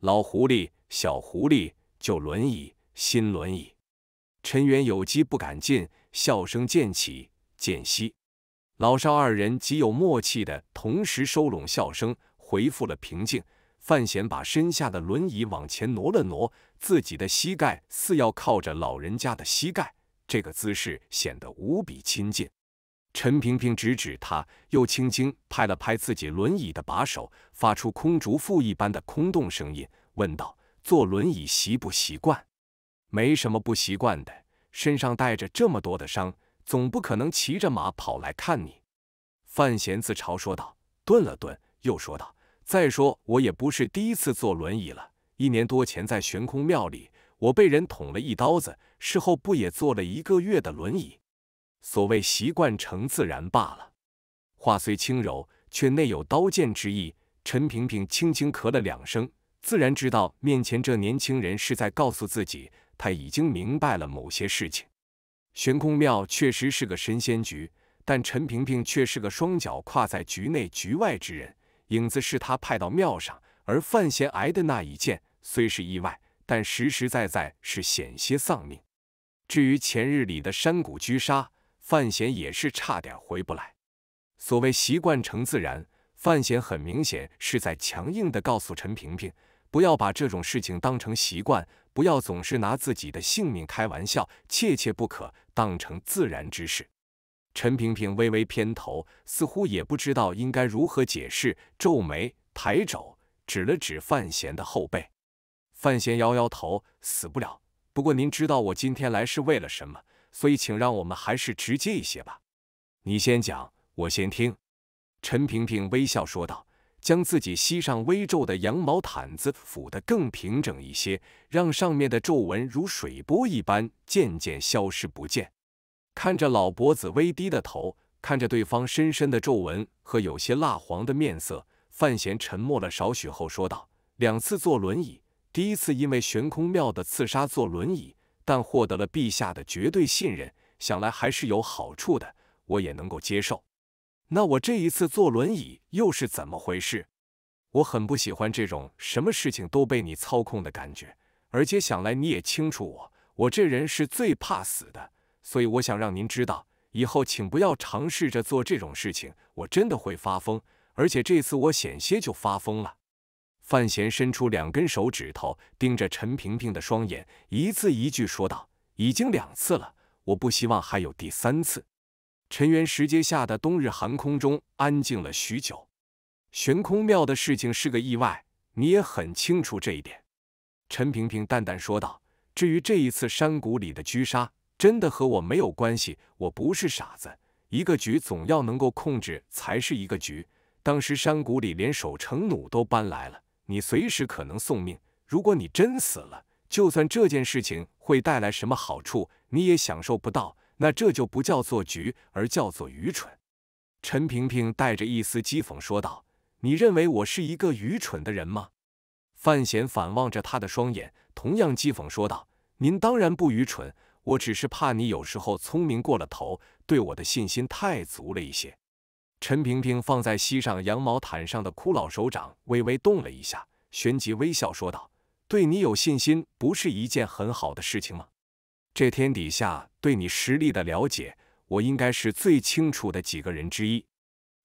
老狐狸，小狐狸，旧轮椅，新轮椅。陈元有机不敢进，笑声渐起渐息。老少二人极有默契的同时收拢笑声，恢复了平静。范闲把身下的轮椅往前挪了挪，自己的膝盖似要靠着老人家的膝盖，这个姿势显得无比亲近。陈萍萍指指他，又轻轻拍了拍自己轮椅的把手，发出空竹复一般的空洞声音，问道：“坐轮椅习不习惯？”“没什么不习惯的，身上带着这么多的伤，总不可能骑着马跑来看你。”范闲自嘲说道，顿了顿，又说道：“再说，我也不是第一次坐轮椅了。一年多前在悬空庙里，我被人捅了一刀子，事后不也坐了一个月的轮椅？”所谓习惯成自然罢了。话虽轻柔，却内有刀剑之意。陈萍萍轻轻咳了两声，自然知道面前这年轻人是在告诉自己，他已经明白了某些事情。悬空庙确实是个神仙局，但陈萍萍却是个双脚跨在局内局外之人。影子是他派到庙上，而范闲挨的那一剑虽是意外，但实实在在是险些丧命。至于前日里的山谷狙杀，范闲也是差点回不来。所谓习惯成自然，范闲很明显是在强硬地告诉陈萍萍，不要把这种事情当成习惯，不要总是拿自己的性命开玩笑，切切不可当成自然之事。陈萍萍微微偏头，似乎也不知道应该如何解释，皱眉抬肘指了指范闲的后背。范闲摇摇头，死不了。不过您知道我今天来是为了什么？所以，请让我们还是直接一些吧。你先讲，我先听。”陈萍萍微笑说道，将自己膝上微皱的羊毛毯子抚得更平整一些，让上面的皱纹如水波一般渐渐消失不见。看着老伯子微低的头，看着对方深深的皱纹和有些蜡黄的面色，范闲沉默了少许后说道：“两次坐轮椅，第一次因为悬空庙的刺杀坐轮椅。”但获得了陛下的绝对信任，想来还是有好处的，我也能够接受。那我这一次坐轮椅又是怎么回事？我很不喜欢这种什么事情都被你操控的感觉，而且想来你也清楚我，我这人是最怕死的，所以我想让您知道，以后请不要尝试着做这种事情，我真的会发疯，而且这次我险些就发疯了。范闲伸出两根手指头，盯着陈萍萍的双眼，一字一句说道：“已经两次了，我不希望还有第三次。”陈元石阶下的冬日寒空中安静了许久。悬空庙的事情是个意外，你也很清楚这一点。”陈萍萍淡淡说道。“至于这一次山谷里的狙杀，真的和我没有关系。我不是傻子，一个局总要能够控制才是一个局。当时山谷里连守城弩都搬来了。”你随时可能送命。如果你真死了，就算这件事情会带来什么好处，你也享受不到。那这就不叫做局，而叫做愚蠢。”陈萍萍带着一丝讥讽说道，“你认为我是一个愚蠢的人吗？”范闲反望着他的双眼，同样讥讽说道，“您当然不愚蠢，我只是怕你有时候聪明过了头，对我的信心太足了一些。”陈萍萍放在膝上羊毛毯上的枯老手掌微微动了一下，旋即微笑说道：“对你有信心，不是一件很好的事情吗？这天底下对你实力的了解，我应该是最清楚的几个人之一。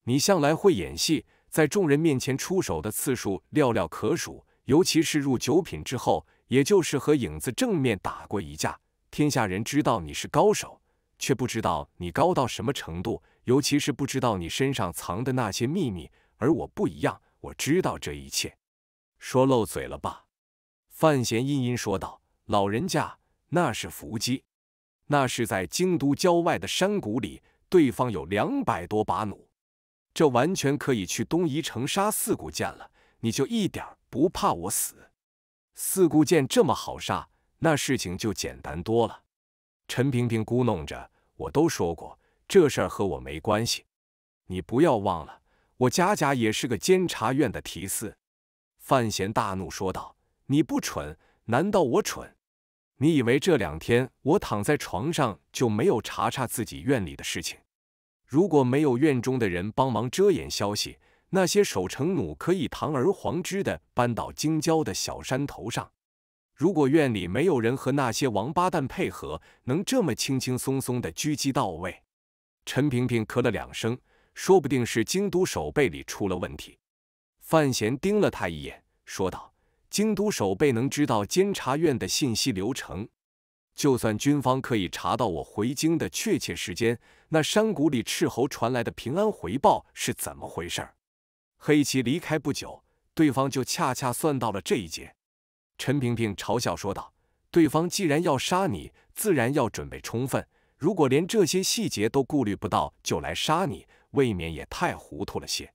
你向来会演戏，在众人面前出手的次数寥寥可数，尤其是入九品之后，也就是和影子正面打过一架。天下人知道你是高手，却不知道你高到什么程度。”尤其是不知道你身上藏的那些秘密，而我不一样，我知道这一切。说漏嘴了吧？范闲阴阴说道：“老人家，那是伏击，那是在京都郊外的山谷里，对方有两百多把弩，这完全可以去东夷城杀四顾剑了。你就一点不怕我死？四顾剑这么好杀，那事情就简单多了。”陈萍萍咕哝着：“我都说过。”这事儿和我没关系，你不要忘了，我贾家也是个监察院的提司。范闲大怒说道：“你不蠢，难道我蠢？你以为这两天我躺在床上就没有查查自己院里的事情？如果没有院中的人帮忙遮掩消息，那些守城弩可以堂而皇之的搬到京郊的小山头上。如果院里没有人和那些王八蛋配合，能这么轻轻松松的狙击到位？”陈平平咳了两声，说不定是京都守备里出了问题。范闲盯了他一眼，说道：“京都守备能知道监察院的信息流程？就算军方可以查到我回京的确切时间，那山谷里斥候传来的平安回报是怎么回事？”黑棋离开不久，对方就恰恰算到了这一劫。陈平平嘲笑说道：“对方既然要杀你，自然要准备充分。”如果连这些细节都顾虑不到就来杀你，未免也太糊涂了些。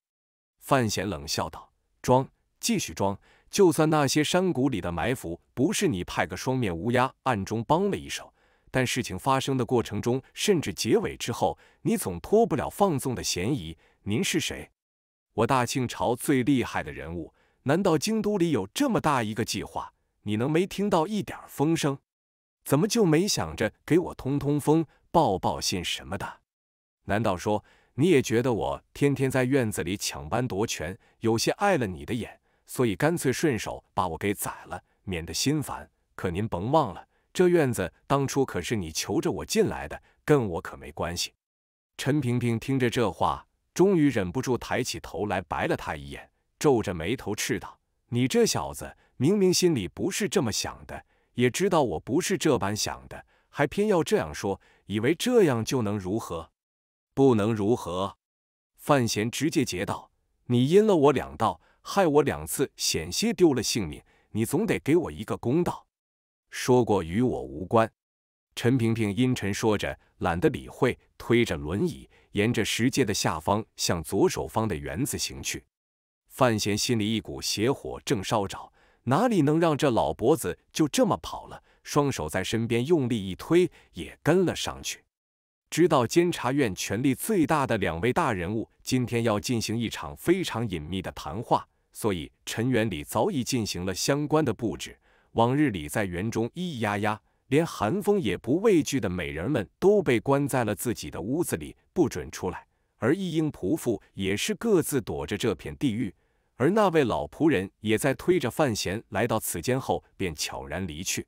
范闲冷笑道：“装，继续装。就算那些山谷里的埋伏不是你派个双面乌鸦暗中帮了一手，但事情发生的过程中，甚至结尾之后，你总脱不了放纵的嫌疑。您是谁？我大清朝最厉害的人物，难道京都里有这么大一个计划，你能没听到一点风声？怎么就没想着给我通通风？”抱抱信什么的，难道说你也觉得我天天在院子里抢班夺权，有些碍了你的眼，所以干脆顺手把我给宰了，免得心烦？可您甭忘了，这院子当初可是你求着我进来的，跟我可没关系。陈萍萍听着这话，终于忍不住抬起头来，白了他一眼，皱着眉头斥道：“你这小子，明明心里不是这么想的，也知道我不是这般想的，还偏要这样说。”以为这样就能如何？不能如何？范闲直接截道：“你阴了我两道，害我两次，险些丢了性命，你总得给我一个公道。”说过与我无关。陈萍萍阴沉说着，懒得理会，推着轮椅沿着石阶的下方向左手方的园子行去。范闲心里一股邪火正烧着，哪里能让这老脖子就这么跑了？双手在身边用力一推，也跟了上去。知道监察院权力最大的两位大人物今天要进行一场非常隐秘的谈话，所以陈元礼早已进行了相关的布置。往日里在园中咿咿呀呀，连寒风也不畏惧的美人们都被关在了自己的屋子里，不准出来。而一应仆妇也是各自躲着这片地狱。而那位老仆人也在推着范闲来到此间后，便悄然离去。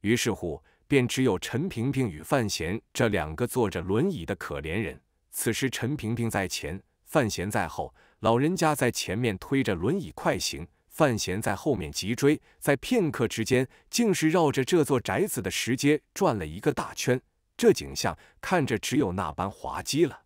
于是乎，便只有陈萍萍与范闲这两个坐着轮椅的可怜人。此时，陈萍萍在前，范闲在后，老人家在前面推着轮椅快行，范闲在后面急追。在片刻之间，竟是绕着这座宅子的石阶转了一个大圈。这景象看着只有那般滑稽了。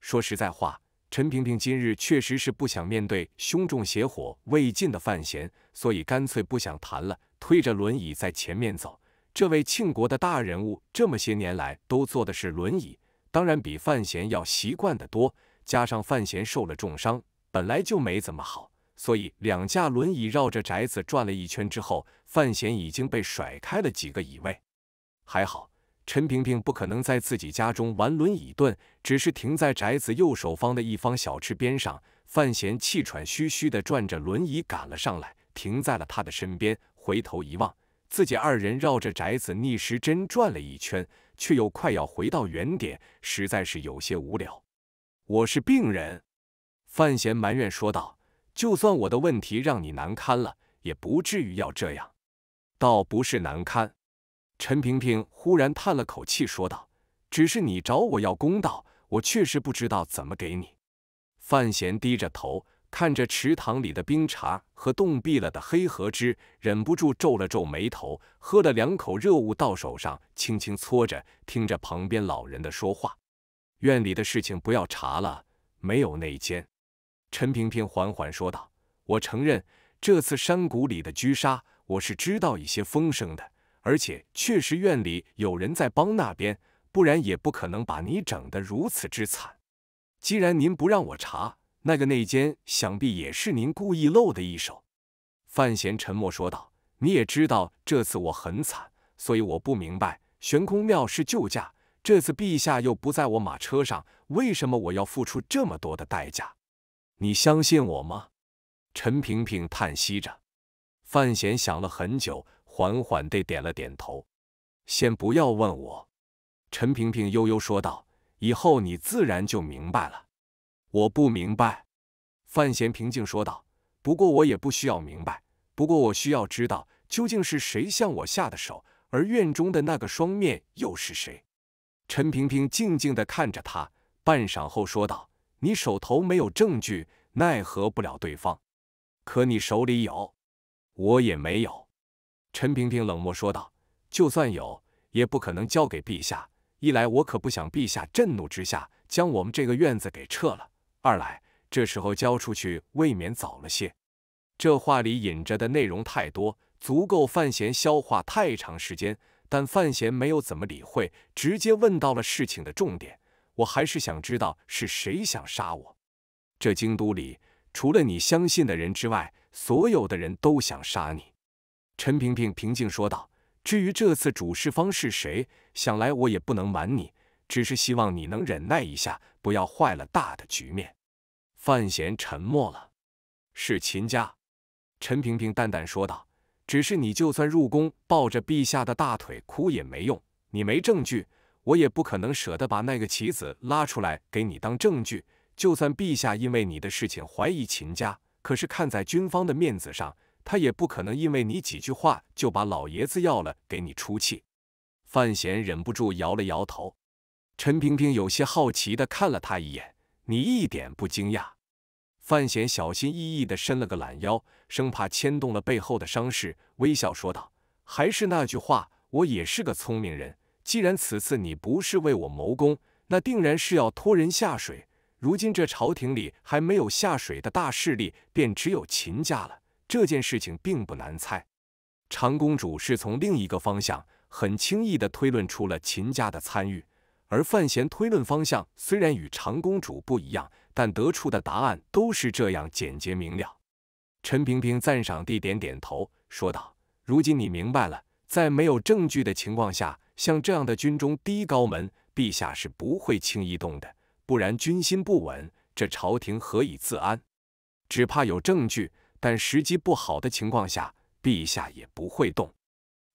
说实在话，陈萍萍今日确实是不想面对胸中邪火未尽的范闲，所以干脆不想谈了，推着轮椅在前面走。这位庆国的大人物，这么些年来都坐的是轮椅，当然比范闲要习惯的多。加上范闲受了重伤，本来就没怎么好，所以两架轮椅绕着宅子转了一圈之后，范闲已经被甩开了几个椅位。还好陈萍萍不可能在自己家中玩轮椅蹲，只是停在宅子右手方的一方小池边上。范闲气喘吁吁地转着轮椅赶了上来，停在了他的身边，回头一望。自己二人绕着宅子逆时针转了一圈，却又快要回到原点，实在是有些无聊。我是病人，范闲埋怨说道：“就算我的问题让你难堪了，也不至于要这样。”倒不是难堪，陈萍萍忽然叹了口气说道：“只是你找我要公道，我确实不知道怎么给你。”范闲低着头。看着池塘里的冰碴和冻毙了的黑河枝，忍不住皱了皱眉头，喝了两口热物到手上，轻轻搓着，听着旁边老人的说话：“院里的事情不要查了，没有内奸。”陈萍萍缓缓说道：“我承认，这次山谷里的狙杀，我是知道一些风声的，而且确实院里有人在帮那边，不然也不可能把你整得如此之惨。既然您不让我查。”那个内奸想必也是您故意露的一手。”范闲沉默说道，“你也知道这次我很惨，所以我不明白，悬空庙是救驾，这次陛下又不在我马车上，为什么我要付出这么多的代价？你相信我吗？”陈平平叹息着。范闲想了很久，缓缓地点了点头。“先不要问我。”陈平平悠悠说道，“以后你自然就明白了。”我不明白，范闲平静说道。不过我也不需要明白，不过我需要知道究竟是谁向我下的手，而院中的那个双面又是谁。陈平平静静地看着他，半晌后说道：“你手头没有证据，奈何不了对方。可你手里有，我也没有。”陈平平冷漠说道：“就算有，也不可能交给陛下。一来我可不想陛下震怒之下将我们这个院子给撤了。”二来，这时候交出去未免早了些。这话里隐着的内容太多，足够范闲消化太长时间。但范闲没有怎么理会，直接问到了事情的重点。我还是想知道是谁想杀我。这京都里，除了你相信的人之外，所有的人都想杀你。陈平平平静说道：“至于这次主事方是谁，想来我也不能瞒你，只是希望你能忍耐一下。”不要坏了大的局面。范闲沉默了。是秦家。陈平平淡淡说道：“只是你就算入宫抱着陛下的大腿哭也没用，你没证据，我也不可能舍得把那个棋子拉出来给你当证据。就算陛下因为你的事情怀疑秦家，可是看在军方的面子上，他也不可能因为你几句话就把老爷子要了给你出气。”范闲忍不住摇了摇头。陈萍萍有些好奇地看了他一眼，你一点不惊讶？范闲小心翼翼地伸了个懒腰，生怕牵动了背后的伤势，微笑说道：“还是那句话，我也是个聪明人。既然此次你不是为我谋功，那定然是要拖人下水。如今这朝廷里还没有下水的大势力，便只有秦家了。这件事情并不难猜，长公主是从另一个方向很轻易地推论出了秦家的参与。”而范闲推论方向虽然与长公主不一样，但得出的答案都是这样简洁明了。陈萍萍赞赏地点点头，说道：“如今你明白了，在没有证据的情况下，像这样的军中低高门，陛下是不会轻易动的。不然军心不稳，这朝廷何以自安？只怕有证据，但时机不好的情况下，陛下也不会动。”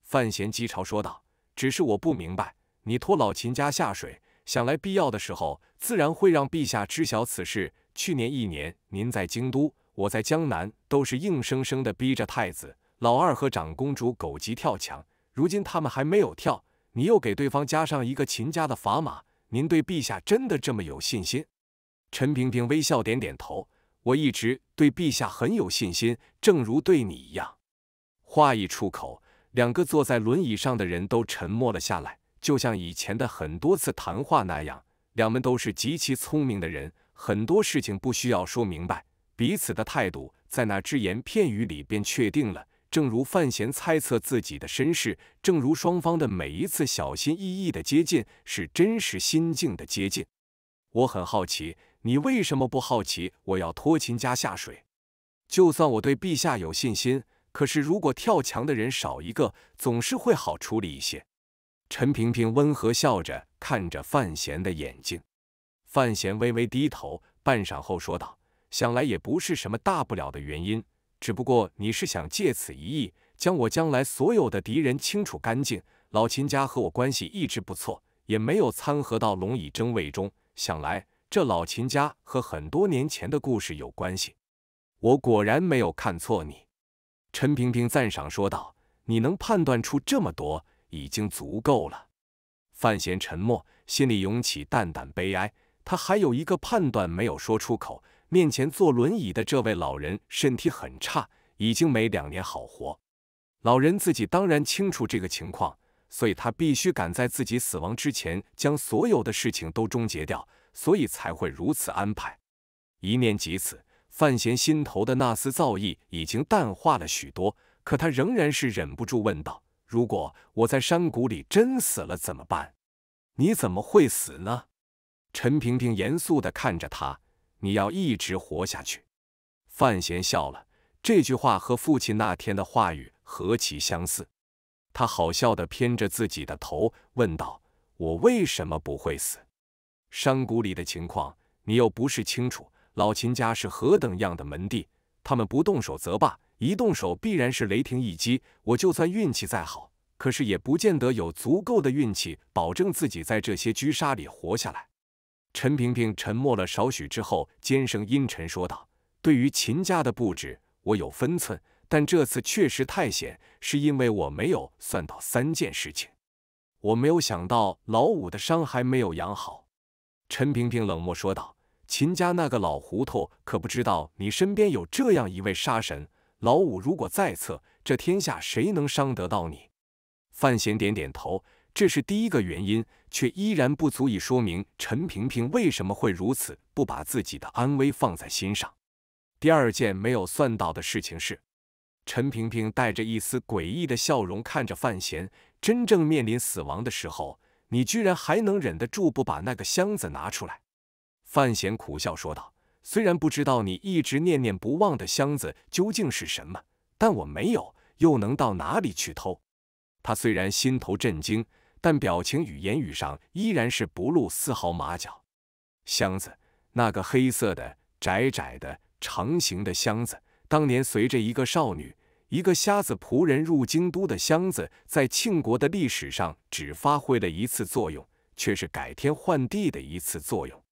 范闲讥嘲说道：“只是我不明白。”你拖老秦家下水，想来必要的时候，自然会让陛下知晓此事。去年一年，您在京都，我在江南，都是硬生生的逼着太子、老二和长公主狗急跳墙。如今他们还没有跳，你又给对方加上一个秦家的砝码，您对陛下真的这么有信心？陈萍萍微笑，点点头。我一直对陛下很有信心，正如对你一样。话一出口，两个坐在轮椅上的人都沉默了下来。就像以前的很多次谈话那样，两门都是极其聪明的人，很多事情不需要说明白，彼此的态度在那只言片语里便确定了。正如范闲猜测自己的身世，正如双方的每一次小心翼翼的接近，是真实心境的接近。我很好奇，你为什么不好奇？我要拖秦家下水，就算我对陛下有信心，可是如果跳墙的人少一个，总是会好处理一些。陈萍萍温和笑着看着范闲的眼睛，范闲微微低头，半晌后说道：“想来也不是什么大不了的原因，只不过你是想借此一役，将我将来所有的敌人清除干净。老秦家和我关系一直不错，也没有掺和到龙椅争位中。想来这老秦家和很多年前的故事有关系，我果然没有看错你。”陈萍萍赞赏说道：“你能判断出这么多。”已经足够了。范闲沉默，心里涌起淡淡悲哀。他还有一个判断没有说出口：面前坐轮椅的这位老人身体很差，已经没两年好活。老人自己当然清楚这个情况，所以他必须赶在自己死亡之前将所有的事情都终结掉，所以才会如此安排。一念及此，范闲心头的那丝造诣已经淡化了许多，可他仍然是忍不住问道。如果我在山谷里真死了怎么办？你怎么会死呢？陈萍萍严肃地看着他，你要一直活下去。范闲笑了，这句话和父亲那天的话语何其相似。他好笑地偏着自己的头，问道：“我为什么不会死？山谷里的情况你又不是清楚？老秦家是何等样的门第，他们不动手则罢。”一动手必然是雷霆一击，我就算运气再好，可是也不见得有足够的运气保证自己在这些狙杀里活下来。陈平平沉默了少许之后，尖声阴沉说道：“对于秦家的布置，我有分寸，但这次确实太险，是因为我没有算到三件事情。我没有想到老五的伤还没有养好。”陈平平冷漠说道：“秦家那个老糊涂可不知道你身边有这样一位杀神。”老五，如果在侧，这天下谁能伤得到你？范闲点点头，这是第一个原因，却依然不足以说明陈平平为什么会如此不把自己的安危放在心上。第二件没有算到的事情是，陈平平带着一丝诡异的笑容看着范闲。真正面临死亡的时候，你居然还能忍得住不把那个箱子拿出来？范闲苦笑说道。虽然不知道你一直念念不忘的箱子究竟是什么，但我没有，又能到哪里去偷？他虽然心头震惊，但表情与言语上依然是不露丝毫马脚。箱子，那个黑色的、窄窄的、长形的箱子，当年随着一个少女、一个瞎子仆人入京都的箱子，在庆国的历史上只发挥了一次作用，却是改天换地的一次作用。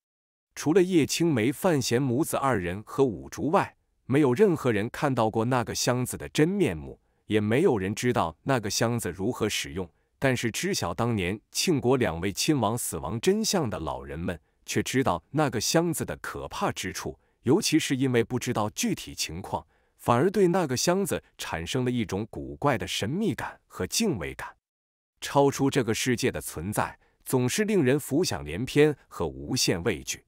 除了叶青梅、范闲母子二人和五竹外，没有任何人看到过那个箱子的真面目，也没有人知道那个箱子如何使用。但是，知晓当年庆国两位亲王死亡真相的老人们，却知道那个箱子的可怕之处。尤其是因为不知道具体情况，反而对那个箱子产生了一种古怪的神秘感和敬畏感，超出这个世界的存在，总是令人浮想联翩和无限畏惧。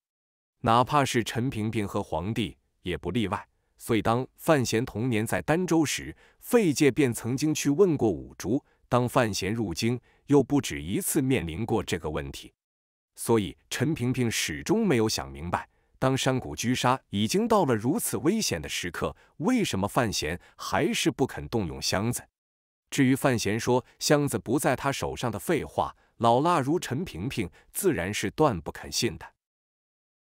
哪怕是陈萍萍和皇帝也不例外。所以，当范闲童年在儋州时，费介便曾经去问过五竹；当范闲入京，又不止一次面临过这个问题。所以，陈萍萍始终没有想明白，当山谷狙杀已经到了如此危险的时刻，为什么范闲还是不肯动用箱子？至于范闲说箱子不在他手上的废话，老辣如陈萍萍，自然是断不肯信的。